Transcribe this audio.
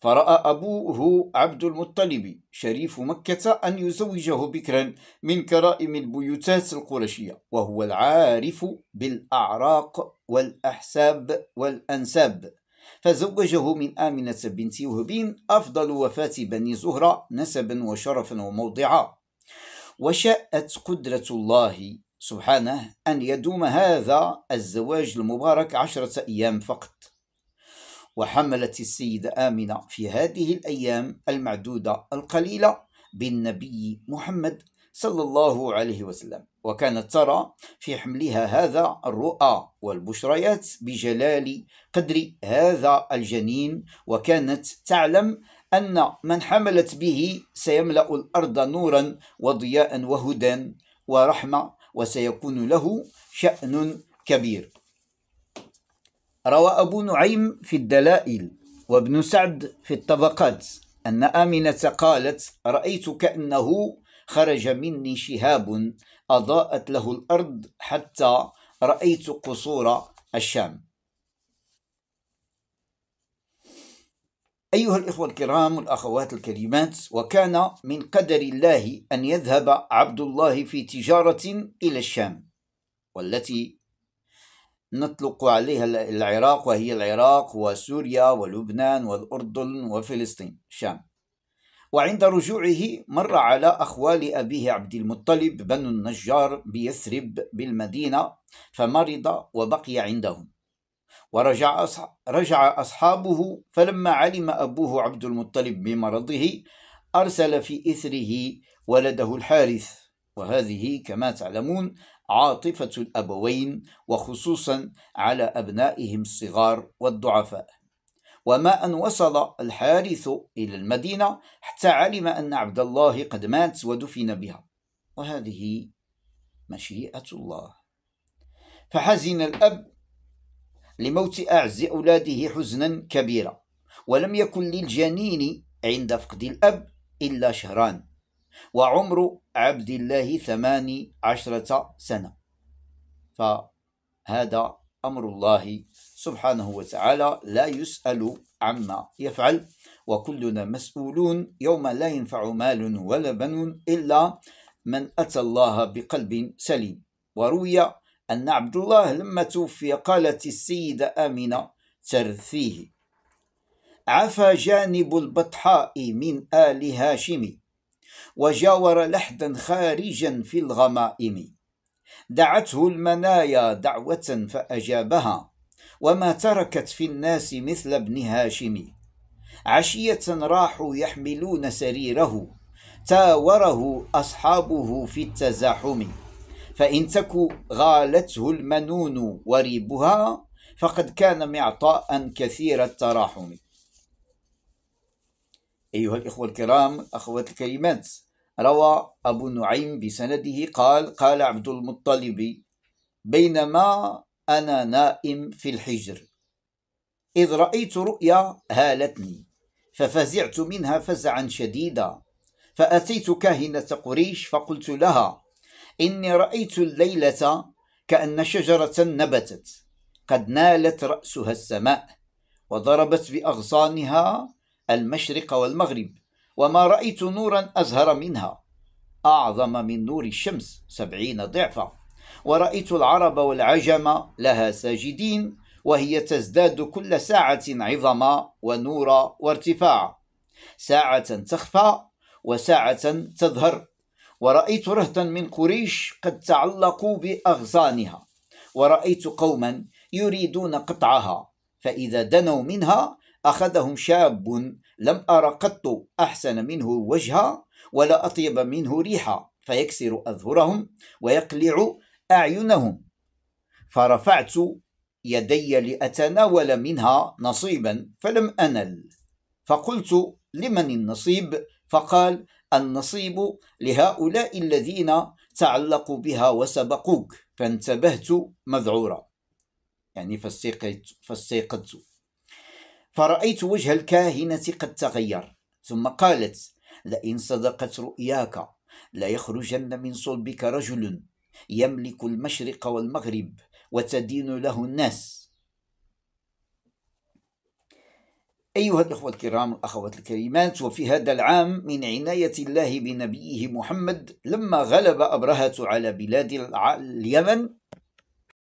فرأى أبوه عبد المطلب شريف مكة أن يزوجه بكرا من كرائم البيوتات القرشية وهو العارف بالأعراق والأحساب والأنساب فزوجه من آمنة بنت وهبين أفضل وفاة بني زهرة نسبا وشرفا وموضعا وشاءت قدرة الله سبحانه أن يدوم هذا الزواج المبارك عشرة أيام فقط وحملت السيدة آمنة في هذه الأيام المعدودة القليلة بالنبي محمد صلى الله عليه وسلم وكانت ترى في حملها هذا الرؤى والبشريات بجلال قدر هذا الجنين وكانت تعلم أن من حملت به سيملأ الأرض نورا وضياء وهدى ورحمة وسيكون له شأن كبير روى أبو نعيم في الدلائل وابن سعد في الطبقات أن آمنة قالت رأيت كأنه خرج مني شهاب أضاءت له الأرض حتى رأيت قصور الشام أيها الإخوة الكرام والأخوات الكريمات وكان من قدر الله أن يذهب عبد الله في تجارة إلى الشام والتي نطلق عليها العراق وهي العراق وسوريا ولبنان والأردن وفلسطين الشام وعند رجوعه مر على أخوال أبيه عبد المطلب بن النجار بيثرب بالمدينة فمرض وبقي عندهم ورجع رجع أصحابه فلما علم أبوه عبد المطلب بمرضه أرسل في إثره ولده الحارث وهذه كما تعلمون عاطفة الأبوين وخصوصا على أبنائهم الصغار والضعفاء وما أن وصل الحارث إلى المدينة حتى علم أن عبد الله قد مات ودفن بها وهذه مشيئة الله فحزن الأب لموت أعز أولاده حزنا كبيرا ولم يكن للجنين عند فقد الأب إلا شهران وعمر عبد الله ثماني عشرة سنة فهذا أمر الله سبحانه وتعالى لا يسأل عما يفعل وكلنا مسؤولون يوم لا ينفع مال ولا بنون إلا من أتى الله بقلب سليم وروي أن عبد الله لما توفي قالت السيدة آمنة ترثيه عفى جانب البطحاء من آل هاشم وجاور لحدا خارجا في الغمائم دعته المنايا دعوة فأجابها وما تركت في الناس مثل ابن هاشم عشية راحوا يحملون سريره تاوره أصحابه في التزاحم فإن تك غالته المنون وريبها فقد كان معطاء كثير التراحم أيها الإخوة الكرام أخوات الكريمات روى أبو نعيم بسنده قال قال عبد المطلب بينما أنا نائم في الحجر إذ رأيت رؤيا هالتني ففزعت منها فزعا شديدا فأتيت كاهنة قريش فقلت لها إني رأيت الليلة كأن شجرة نبتت قد نالت رأسها السماء وضربت بأغصانها المشرق والمغرب وما رأيت نورا أزهر منها أعظم من نور الشمس سبعين ضعفا ورأيت العرب والعجم لها ساجدين وهي تزداد كل ساعة عظما ونورا وارتفاعا ساعة تخفى وساعة تظهر ورأيت رهطا من قريش قد تعلقوا بأغصانها ورأيت قوما يريدون قطعها فإذا دنوا منها أخذهم شاب لم أر قط أحسن منه وجها ولا أطيب منه ريحا فيكسر أظهرهم ويقلع أعينهم فرفعت يدي لأتناول منها نصيبا فلم أنل فقلت لمن النصيب فقال النصيب لهؤلاء الذين تعلقوا بها وسبقوك فانتبهت مذعورا يعني فاستيقظت فاستيقظت فرأيت وجه الكاهنة قد تغير ثم قالت لئن صدقت رؤياك ليخرجن من صلبك رجل يملك المشرق والمغرب وتدين له الناس أيها الأخوة الكرام الأخوات الكريمات وفي هذا العام من عناية الله بنبيه محمد لما غلب أبرهة على بلاد اليمن